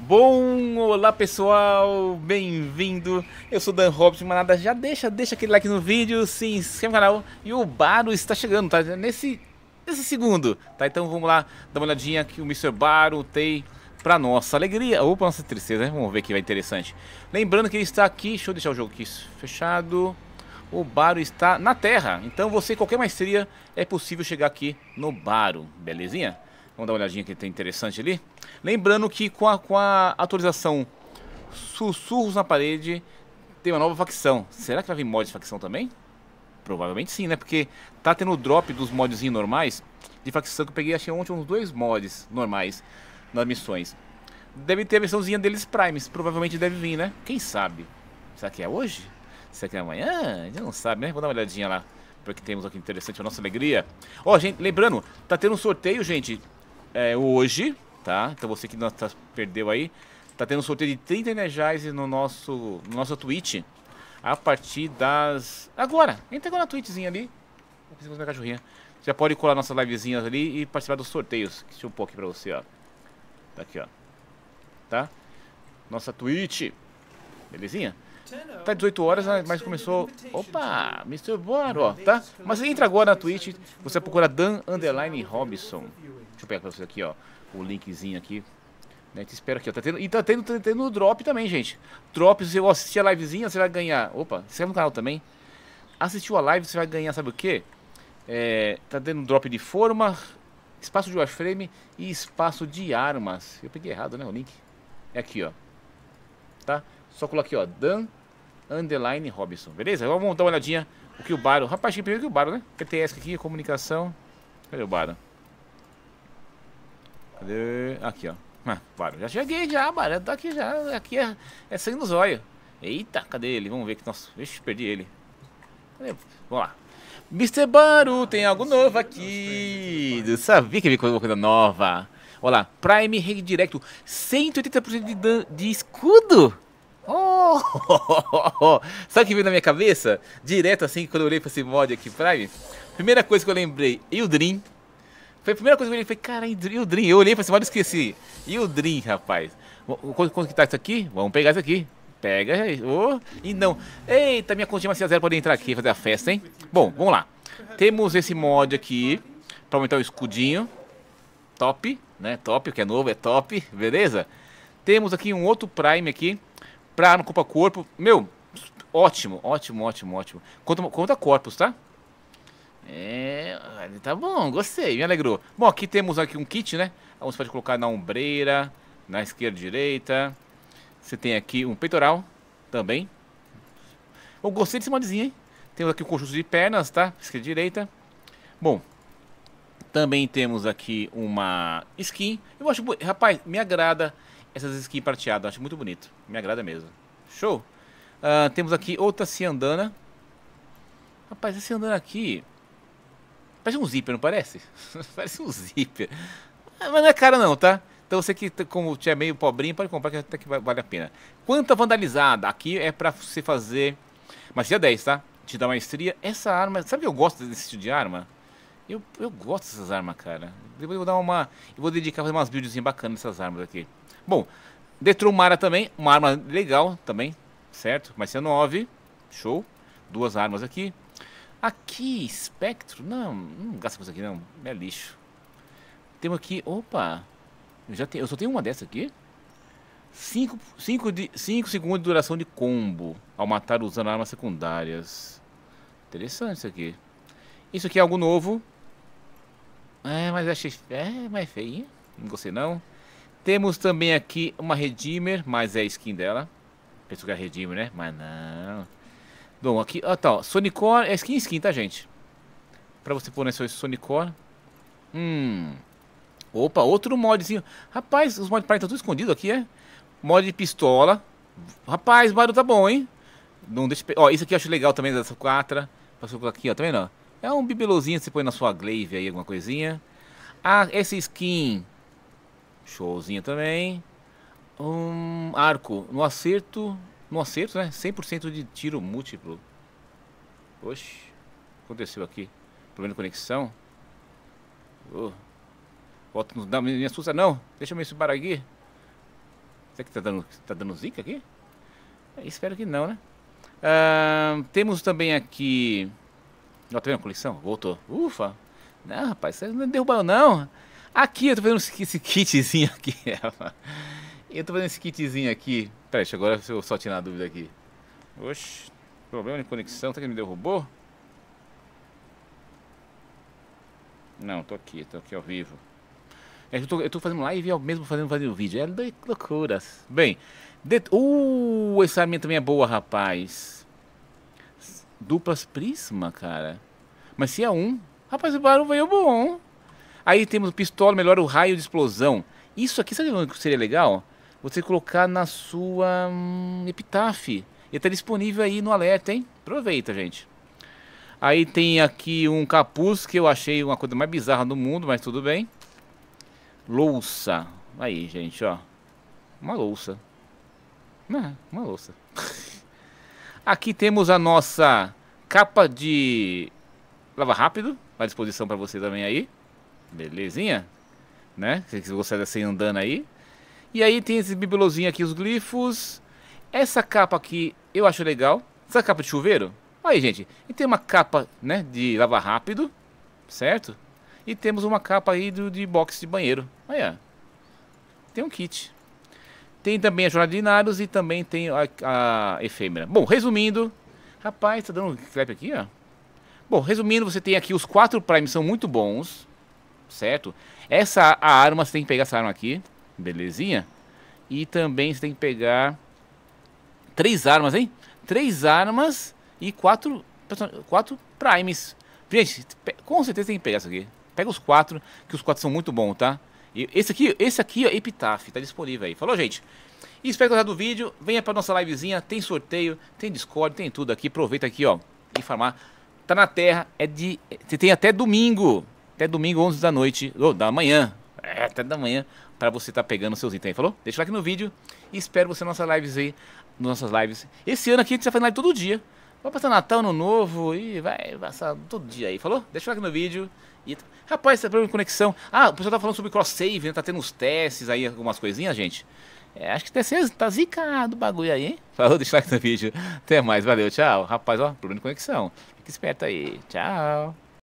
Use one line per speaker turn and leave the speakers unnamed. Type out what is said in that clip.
Bom, olá pessoal, bem-vindo. Eu sou Dan Robson, manada. Já deixa, deixa aquele like no vídeo, se inscreve no canal e o Baro está chegando, tá? Nesse, nesse segundo, tá? Então vamos lá dar uma olhadinha que o Mr. Baro tem para nossa alegria ou para nossa tristeza, né? Vamos ver que vai interessante. Lembrando que ele está aqui, deixa eu deixar o jogo aqui fechado. O Baro está na Terra, então você, qualquer maestria, é possível chegar aqui no Baro, belezinha? Vamos dar uma olhadinha que tem interessante ali. Lembrando que com a, com a atualização Sussurros na Parede tem uma nova facção. Será que vai vir mod de facção também? Provavelmente sim, né? Porque tá tendo o drop dos mods normais de facção que eu peguei, achei ontem uns dois mods normais nas missões. Deve ter a versãozinha deles primes, provavelmente deve vir, né? Quem sabe? Será que é hoje? Será que é amanhã? A gente não sabe, né? Vou dar uma olhadinha lá porque que temos aqui interessante, a nossa alegria. Ó, oh, gente, lembrando, tá tendo um sorteio, gente, é, hoje, tá? Então você que não tá, perdeu aí, tá tendo sorteio de 30 energias no nosso, no nosso Twitch. A partir das... Agora! Entra agora na Twitchzinha ali. minha cachorrinha. Você já pode colar nossas livezinhas ali e participar dos sorteios. Deixa eu pôr aqui pra você, ó. Tá aqui, ó. Tá? Nossa Twitch. Belezinha? Tá 18 horas, né? mas começou... Opa! Mr. Boro, ó, tá? Mas entra agora na Twitch. Você procura Dan Underline Robinson. Deixa eu pegar pra vocês aqui, ó. O linkzinho aqui. Né, te espero aqui, ó. Tá tendo, e tá tendo, tá tendo drop também, gente. Drop, se você assistir a livezinha, você vai ganhar. Opa, se inscreve no canal também. Assistiu a live, você vai ganhar, sabe o quê? É, tá tendo drop de forma, espaço de wireframe e espaço de armas. Eu peguei errado, né? O link. É aqui, ó. Tá? Só colar aqui, ó. Dan Underline Robinson. Beleza? Vamos dar uma olhadinha o que o Baro. Rapaz, que primeiro que o Baro, né? PTS aqui, comunicação. Cadê o Baro? Cadê? Aqui, ó. Ah, já cheguei já, Baré. Tá aqui já. Aqui é, é sangue nos olhos. Eita, cadê ele? Vamos ver que nosso. Vixe, perdi ele. Cadê? Vamos lá. Mr. Baru, tem algo novo aqui. Eu sabia que havia alguma coisa nova. Olha lá, Prime Redirecto, 180% de, dan de escudo. Oh, oh, oh, Sabe o que veio na minha cabeça? Direto assim, quando eu olhei pra esse mod aqui, Prime. Primeira coisa que eu lembrei, Eldrin. Foi a primeira coisa que eu olhei, falei, cara, e o Dream? Eu olhei e falei assim, mas esqueci. E o Dream, rapaz? Quanto, quanto que tá isso aqui? Vamos pegar isso aqui. Pega, oh, e não. Eita, minha continha zero pode entrar aqui e fazer a festa, hein? Bom, vamos lá. Temos esse mod aqui para aumentar o escudinho. Top, né? Top, o que é novo é top, beleza? Temos aqui um outro Prime aqui para no corpo a corpo. Meu, ótimo, ótimo, ótimo, ótimo. Conta, conta corpos, tá? É, tá bom, gostei, me alegrou. Bom, aqui temos aqui um kit, né? Você pode colocar na ombreira, na esquerda e direita. Você tem aqui um peitoral também. Eu gostei desse modzinho, hein? Temos aqui um conjunto de pernas, tá? Esquerda e direita. Bom, também temos aqui uma skin. Eu acho, rapaz, me agrada essas skins prateadas, acho muito bonito. Me agrada mesmo. Show! Uh, temos aqui outra Ciandana. Rapaz, essa Ciandana aqui, Parece um zíper, não parece? parece um zíper. Ah, mas não é cara não, tá? Então você que, tá, como é meio pobrinho, pode comprar que até que vale a pena. a vandalizada. Aqui é pra você fazer mas é 10, tá? Te dá maestria. Essa arma, sabe que eu gosto desse tipo de arma? Eu, eu gosto dessas armas, cara. Depois eu vou dar uma... Eu vou dedicar a fazer umas builds bacanas dessas armas aqui. Bom, Detrumara também, uma arma legal também, certo? Mas é 9, show. Duas armas aqui. Aqui, espectro? Não, não gasta com isso aqui não. É lixo. Temos aqui... Opa! Eu, já tenho, eu só tenho uma dessa aqui. 5 de, cinco segundos de duração de combo ao matar usando armas secundárias. Interessante isso aqui. Isso aqui é algo novo. É, mas achei... É, mas é feio. Não gostei não. Temos também aqui uma Redeemer, mas é a skin dela. Penso que é Redeemer, né? Mas não. Bom, aqui, ah tá, ó, Sonicor é skin skin, tá gente? Pra você pôr nesse Sonicor. Hum. Opa, outro modzinho. Rapaz, os mods parecem estão tá tudo escondido aqui, é? Mod de pistola. Rapaz, o barulho tá bom, hein? Não deixa... Ó, isso aqui eu acho legal também dessa quatra. Passou aqui, ó, tá vendo? É um bibelozinho que você põe na sua glaive aí, alguma coisinha. Ah, essa skin. Showzinho também. Um arco. No acerto, no acerto, né? 100% de tiro múltiplo. Oxe, aconteceu aqui. Problema de conexão. Oh. Volta, não, não me assusta não. Deixa eu me subar aqui. Será que tá dando, tá dando zica aqui? É, espero que não, né? temos também aqui... Ó, tá vendo a Voltou. Ufa. Não, rapaz, você não é derrubou não. Aqui, eu tô vendo esse kitzinho aqui. Eu tô fazendo esse kitzinho aqui. Peraí, agora eu só tirar a dúvida aqui. Oxe, problema de conexão, tá que me derrubou? Não, tô aqui, tô aqui ao vivo. É, eu tô, eu tô fazendo live e ao mesmo fazendo, fazendo vídeo. É loucuras. Bem, det... uh, essa também é boa, rapaz. Duplas prisma, cara. Mas se é um, rapaz, o barulho veio bom. Aí temos o pistola, melhora o raio de explosão. Isso aqui, sabe o que seria legal? você colocar na sua hum, E está disponível aí no alerta, hein? Aproveita, gente. Aí tem aqui um capuz que eu achei uma coisa mais bizarra do mundo, mas tudo bem. Louça. Aí, gente, ó. Uma louça. É, uma louça. aqui temos a nossa capa de lava rápido, à disposição para você também aí. Belezinha? Né? Se você gostar de sair andando aí, e aí tem esse bibelozinho aqui, os glifos. Essa capa aqui eu acho legal. Essa capa de chuveiro. Aí, gente. E tem uma capa, né, de lavar rápido, certo? E temos uma capa aí do, de box de banheiro. olha Tem um kit. Tem também a jornada de Inários e também tem a, a efêmera. Bom, resumindo... Rapaz, tá dando um clap aqui, ó. Bom, resumindo, você tem aqui os quatro primes são muito bons, certo? Essa a arma, você tem que pegar essa arma aqui. Belezinha? E também você tem que pegar três armas, hein? Três armas e quatro, quatro primes. Gente, com certeza tem que pegar isso aqui. Pega os quatro, que os quatro são muito bons, tá? E esse aqui, esse aqui, ó, é Epitaph, tá disponível aí. Falou, gente? E espero que gostar do vídeo. Venha pra nossa livezinha, tem sorteio, tem Discord, tem tudo aqui. Aproveita aqui, ó, informar. Tá na terra, é de... Você tem até domingo, até domingo, 11 da noite, ou da manhã, até da manhã para você estar tá pegando seus itens. Falou? Deixa o like no vídeo e espero você nas nossas lives aí. Nossas lives. Esse ano aqui a gente tá fazendo live todo dia. Vai passar Natal, Ano Novo e vai passar todo dia aí, falou? Deixa o like no vídeo. E... Tá. Rapaz, tá problema de conexão. Ah, o pessoal tá falando sobre cross-save, né? Tá tendo uns testes aí, algumas coisinhas, gente. É, acho que tá, tá zicado o bagulho aí, hein? Falou, deixa o like no vídeo. Até mais, valeu, tchau. Rapaz, ó, problema de conexão. Fica esperto aí. Tchau.